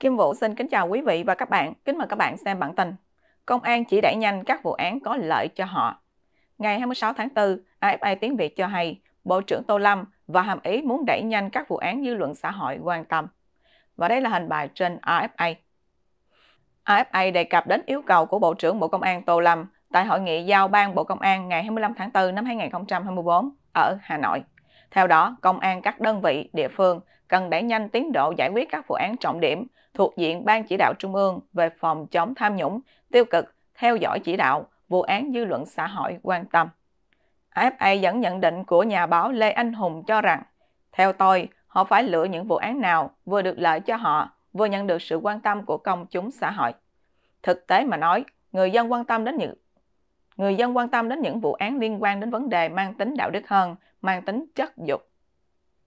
Kim Vũ xin kính chào quý vị và các bạn. Kính mời các bạn xem bản tin. Công an chỉ đẩy nhanh các vụ án có lợi cho họ. Ngày 26 tháng 4, AFA Tiếng Việt cho hay Bộ trưởng Tô Lâm và Hàm Ý muốn đẩy nhanh các vụ án dư luận xã hội quan tâm. Và đây là hình bài trên AFA. AFA đề cập đến yêu cầu của Bộ trưởng Bộ Công an Tô Lâm tại hội nghị giao ban Bộ Công an ngày 25 tháng 4 năm 2024 ở Hà Nội. Theo đó, công an các đơn vị địa phương cần đẩy nhanh tiến độ giải quyết các vụ án trọng điểm thuộc diện Ban Chỉ đạo Trung ương về phòng chống tham nhũng, tiêu cực, theo dõi chỉ đạo, vụ án dư luận xã hội quan tâm. AFA dẫn nhận định của nhà báo Lê Anh Hùng cho rằng, theo tôi, họ phải lựa những vụ án nào vừa được lợi cho họ, vừa nhận được sự quan tâm của công chúng xã hội. Thực tế mà nói, người dân quan tâm đến những người dân quan tâm đến những vụ án liên quan đến vấn đề mang tính đạo đức hơn, mang tính chất dục,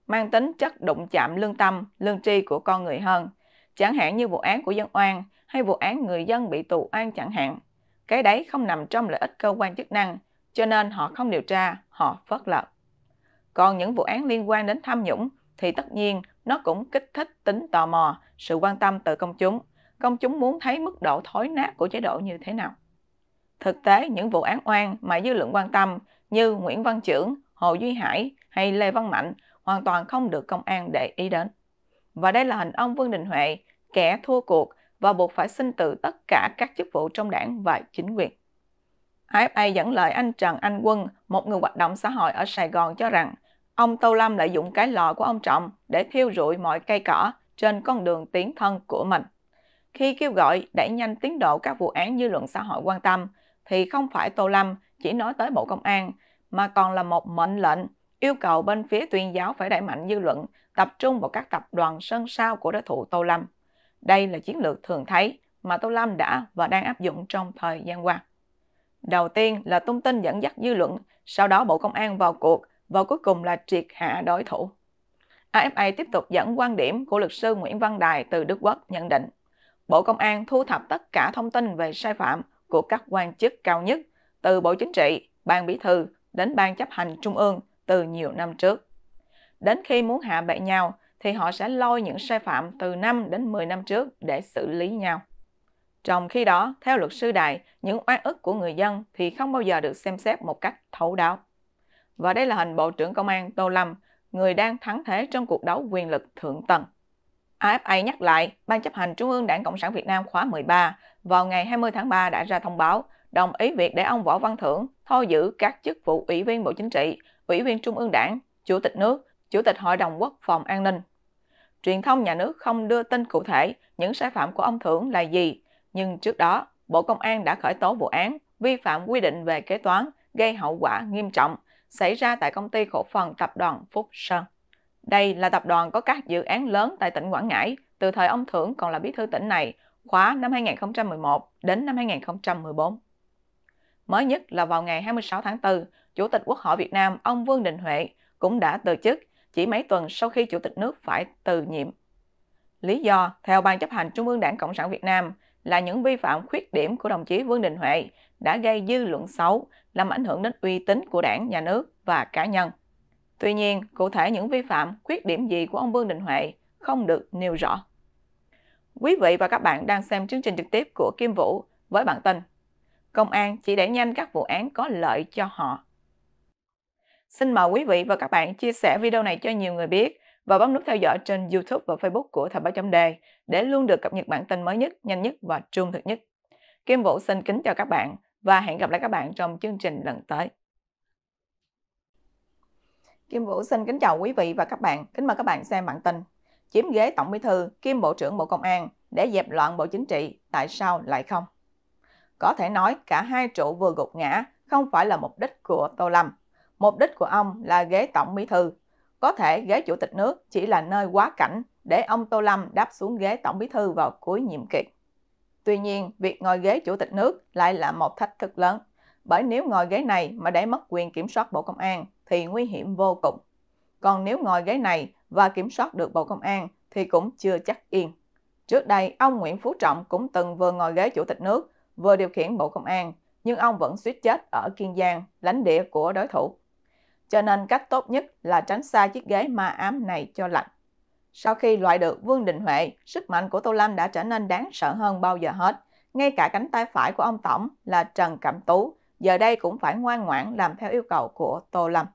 mang tính chất đụng chạm lương tâm, lương tri của con người hơn – chẳng hạn như vụ án của dân oan hay vụ án người dân bị tù oan chẳng hạn. Cái đấy không nằm trong lợi ích cơ quan chức năng, cho nên họ không điều tra, họ phớt lờ. Còn những vụ án liên quan đến tham nhũng thì tất nhiên nó cũng kích thích tính tò mò, sự quan tâm từ công chúng. Công chúng muốn thấy mức độ thối nát của chế độ như thế nào. Thực tế, những vụ án oan mà dư luận quan tâm như Nguyễn Văn Trưởng, Hồ Duy Hải hay Lê Văn Mạnh hoàn toàn không được công an để ý đến và đây là hình ông Vương Đình Huệ, kẻ thua cuộc và buộc phải xin từ tất cả các chức vụ trong đảng và chính quyền. AFA dẫn lời anh Trần Anh Quân, một người hoạt động xã hội ở Sài Gòn cho rằng ông Tô Lâm lợi dụng cái lò của ông Trọng để thiêu rụi mọi cây cỏ trên con đường tiến thân của mình. Khi kêu gọi đẩy nhanh tiến độ các vụ án dư luận xã hội quan tâm, thì không phải Tô Lâm chỉ nói tới Bộ Công an, mà còn là một mệnh lệnh yêu cầu bên phía tuyên giáo phải đẩy mạnh dư luận, tập trung vào các tập đoàn sân sao của đối thủ Tô Lâm. Đây là chiến lược thường thấy mà Tô Lâm đã và đang áp dụng trong thời gian qua. Đầu tiên là tung tin dẫn dắt dư luận, sau đó Bộ Công an vào cuộc và cuối cùng là triệt hạ đối thủ. AFA tiếp tục dẫn quan điểm của luật sư Nguyễn Văn Đài từ Đức Quốc nhận định, Bộ Công an thu thập tất cả thông tin về sai phạm của các quan chức cao nhất, từ Bộ Chính trị, Ban Bí thư đến Ban chấp hành Trung ương, từ nhiều năm trước. Đến khi muốn hạ bệ nhau thì họ sẽ lôi những sai phạm từ 5 đến 10 năm trước để xử lý nhau. Trong khi đó, theo luật sư Đại, những oan ức của người dân thì không bao giờ được xem xét một cách thấu đáo. Và đây là hình Bộ trưởng Công an Tô Lâm, người đang thắng thế trong cuộc đấu quyền lực thượng tầng. AFA nhắc lại, Ban chấp hành Trung ương Đảng Cộng sản Việt Nam khóa 13 vào ngày 20 tháng 3 đã ra thông báo đồng ý việc để ông Võ Văn Thưởng thôi giữ các chức vụ ủy viên Bộ Chính trị, Ủy viên Trung ương Đảng, Chủ tịch nước, Chủ tịch Hội đồng Quốc phòng An ninh. Truyền thông nhà nước không đưa tin cụ thể những sai phạm của ông Thưởng là gì, nhưng trước đó, Bộ Công an đã khởi tố vụ án vi phạm quy định về kế toán gây hậu quả nghiêm trọng xảy ra tại công ty cổ phần tập đoàn Phúc Sơn. Đây là tập đoàn có các dự án lớn tại tỉnh Quảng Ngãi từ thời ông Thưởng còn là bí thư tỉnh này, khóa năm 2011 đến năm 2014. Mới nhất là vào ngày 26 tháng 4, Chủ tịch Quốc hội Việt Nam ông Vương Đình Huệ cũng đã từ chức chỉ mấy tuần sau khi Chủ tịch nước phải từ nhiệm. Lý do, theo Ban chấp hành Trung ương Đảng Cộng sản Việt Nam, là những vi phạm khuyết điểm của đồng chí Vương Đình Huệ đã gây dư luận xấu, làm ảnh hưởng đến uy tín của đảng, nhà nước và cá nhân. Tuy nhiên, cụ thể những vi phạm, khuyết điểm gì của ông Vương Đình Huệ không được nêu rõ. Quý vị và các bạn đang xem chương trình trực tiếp của Kim Vũ với bản tin Công an chỉ đẩy nhanh các vụ án có lợi cho họ. Xin mời quý vị và các bạn chia sẻ video này cho nhiều người biết và bấm nút theo dõi trên YouTube và Facebook của Thời báo chấm đề để luôn được cập nhật bản tin mới nhất, nhanh nhất và trung thực nhất. Kim Vũ xin kính chào các bạn và hẹn gặp lại các bạn trong chương trình lần tới. Kim Vũ xin kính chào quý vị và các bạn. Kính mời các bạn xem bản tin. Chiếm ghế Tổng Bí thư, Kim Bộ trưởng Bộ Công an để dẹp loạn Bộ Chính trị, tại sao lại không? Có thể nói cả hai trụ vừa gục ngã không phải là mục đích của Tô Lâm. Mục đích của ông là ghế tổng bí thư. Có thể ghế chủ tịch nước chỉ là nơi quá cảnh để ông Tô Lâm đáp xuống ghế tổng bí thư vào cuối nhiệm kỳ. Tuy nhiên, việc ngồi ghế chủ tịch nước lại là một thách thức lớn, bởi nếu ngồi ghế này mà để mất quyền kiểm soát Bộ Công an thì nguy hiểm vô cùng. Còn nếu ngồi ghế này và kiểm soát được Bộ Công an thì cũng chưa chắc yên. Trước đây, ông Nguyễn Phú Trọng cũng từng vừa ngồi ghế chủ tịch nước, vừa điều khiển Bộ Công an, nhưng ông vẫn suýt chết ở Kiên Giang, lãnh địa của đối thủ cho nên cách tốt nhất là tránh xa chiếc ghế ma ám này cho lạnh. Sau khi loại được Vương Đình Huệ, sức mạnh của Tô Lâm đã trở nên đáng sợ hơn bao giờ hết. Ngay cả cánh tay phải của ông Tổng là Trần Cẩm Tú, giờ đây cũng phải ngoan ngoãn làm theo yêu cầu của Tô Lâm.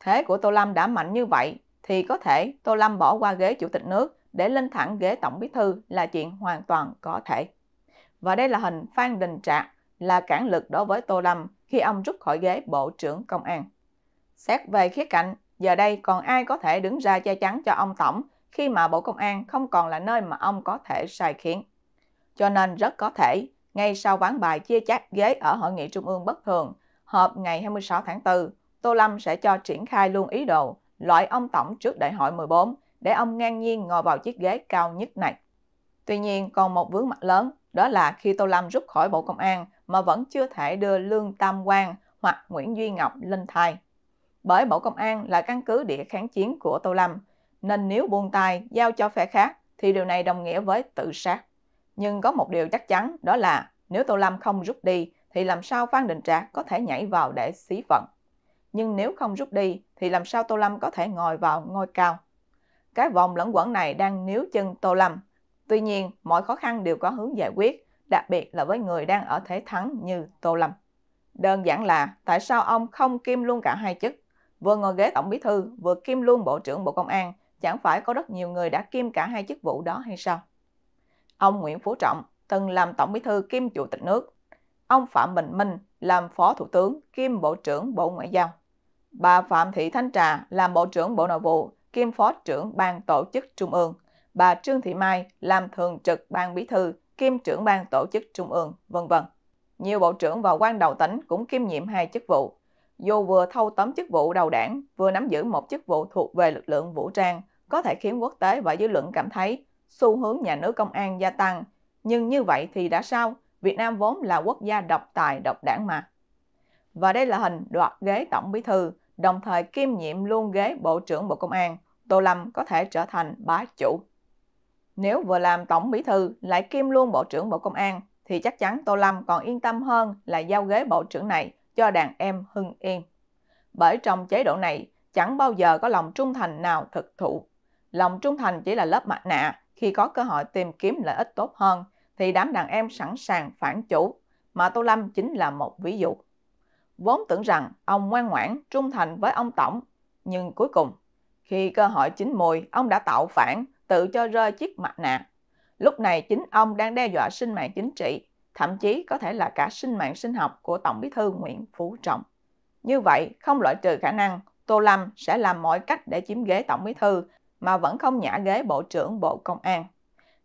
Thế của Tô Lâm đã mạnh như vậy, thì có thể Tô Lâm bỏ qua ghế chủ tịch nước để lên thẳng ghế tổng bí thư là chuyện hoàn toàn có thể. Và đây là hình Phan Đình Trạc, là cản lực đối với Tô Lâm khi ông rút khỏi ghế Bộ trưởng Công an. Xét về khía cạnh, giờ đây còn ai có thể đứng ra che chắn cho ông Tổng khi mà Bộ Công an không còn là nơi mà ông có thể sai khiến. Cho nên rất có thể, ngay sau ván bài chia chác ghế ở Hội nghị Trung ương bất thường, họp ngày 26 tháng 4, Tô Lâm sẽ cho triển khai luôn ý đồ loại ông Tổng trước đại hội 14 để ông ngang nhiên ngồi vào chiếc ghế cao nhất này. Tuy nhiên, còn một vướng mặt lớn, đó là khi Tô Lâm rút khỏi Bộ Công an mà vẫn chưa thể đưa Lương Tam Quang hoặc Nguyễn Duy Ngọc lên thai bởi Bộ Công an là căn cứ địa kháng chiến của Tô Lâm, nên nếu buông tay giao cho phe khác thì điều này đồng nghĩa với tự sát. Nhưng có một điều chắc chắn đó là nếu Tô Lâm không rút đi thì làm sao Phan Đình Trạc có thể nhảy vào để xí phận Nhưng nếu không rút đi thì làm sao Tô Lâm có thể ngồi vào ngôi cao. Cái vòng lẫn quẩn này đang níu chân Tô Lâm. Tuy nhiên, mọi khó khăn đều có hướng giải quyết, đặc biệt là với người đang ở thế thắng như Tô Lâm. Đơn giản là tại sao ông không kiêm luôn cả hai chức vừa ngồi ghế tổng bí thư, vừa kiêm luôn Bộ trưởng Bộ Công an, chẳng phải có rất nhiều người đã kiêm cả hai chức vụ đó hay sao? Ông Nguyễn Phú Trọng từng làm tổng bí thư kiêm chủ tịch nước. Ông Phạm Bình Minh làm phó thủ tướng kiêm Bộ trưởng Bộ Ngoại giao. Bà Phạm Thị Thanh Trà làm Bộ trưởng Bộ Nội vụ kiêm Phó trưởng Ban Tổ chức Trung ương. Bà Trương Thị Mai làm thường trực Ban Bí thư kiêm trưởng Ban Tổ chức Trung ương, vân vân. Nhiều bộ trưởng và quan đầu tỉnh cũng kiêm nhiệm hai chức vụ dù vừa thâu tóm chức vụ đầu đảng, vừa nắm giữ một chức vụ thuộc về lực lượng vũ trang, có thể khiến quốc tế và dư luận cảm thấy xu hướng nhà nước công an gia tăng. Nhưng như vậy thì đã sao? Việt Nam vốn là quốc gia độc tài, độc đảng mà. Và đây là hình đoạt ghế tổng bí thư, đồng thời kiêm nhiệm luôn ghế Bộ trưởng Bộ Công an. Tô Lâm có thể trở thành bá chủ. Nếu vừa làm tổng bí thư lại kiêm luôn Bộ trưởng Bộ Công an, thì chắc chắn Tô Lâm còn yên tâm hơn là giao ghế Bộ trưởng này cho đàn em Hưng Yên. Bởi trong chế độ này, chẳng bao giờ có lòng trung thành nào thực thụ. Lòng trung thành chỉ là lớp mặt nạ, khi có cơ hội tìm kiếm lợi ích tốt hơn, thì đám đàn em sẵn sàng phản chủ, mà Tô Lâm chính là một ví dụ. Vốn tưởng rằng ông ngoan ngoãn, trung thành với ông Tổng, nhưng cuối cùng, khi cơ hội chín mùi, ông đã tạo phản, tự cho rơi chiếc mặt nạ. Lúc này chính ông đang đe dọa sinh mạng chính trị, thậm chí có thể là cả sinh mạng sinh học của Tổng bí thư Nguyễn Phú Trọng. Như vậy, không loại trừ khả năng Tô Lâm sẽ làm mọi cách để chiếm ghế Tổng bí thư mà vẫn không nhả ghế Bộ trưởng Bộ Công an.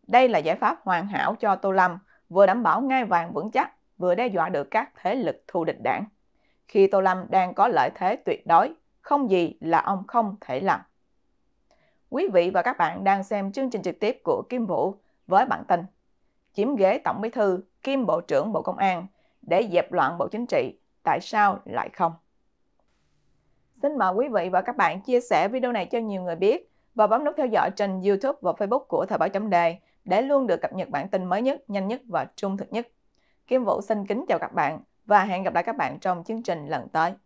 Đây là giải pháp hoàn hảo cho Tô Lâm, vừa đảm bảo ngai vàng vững chắc, vừa đe dọa được các thế lực thù địch đảng. Khi Tô Lâm đang có lợi thế tuyệt đối, không gì là ông không thể làm. Quý vị và các bạn đang xem chương trình trực tiếp của Kim Vũ với bản tin chiếm ghế Tổng Bí thư, kiêm Bộ trưởng Bộ Công an để dẹp loạn Bộ Chính trị, tại sao lại không? Xin mời quý vị và các bạn chia sẻ video này cho nhiều người biết và bấm nút theo dõi trên YouTube và Facebook của Thời báo chấm đề để luôn được cập nhật bản tin mới nhất, nhanh nhất và trung thực nhất. Kim Vũ xin kính chào các bạn và hẹn gặp lại các bạn trong chương trình lần tới.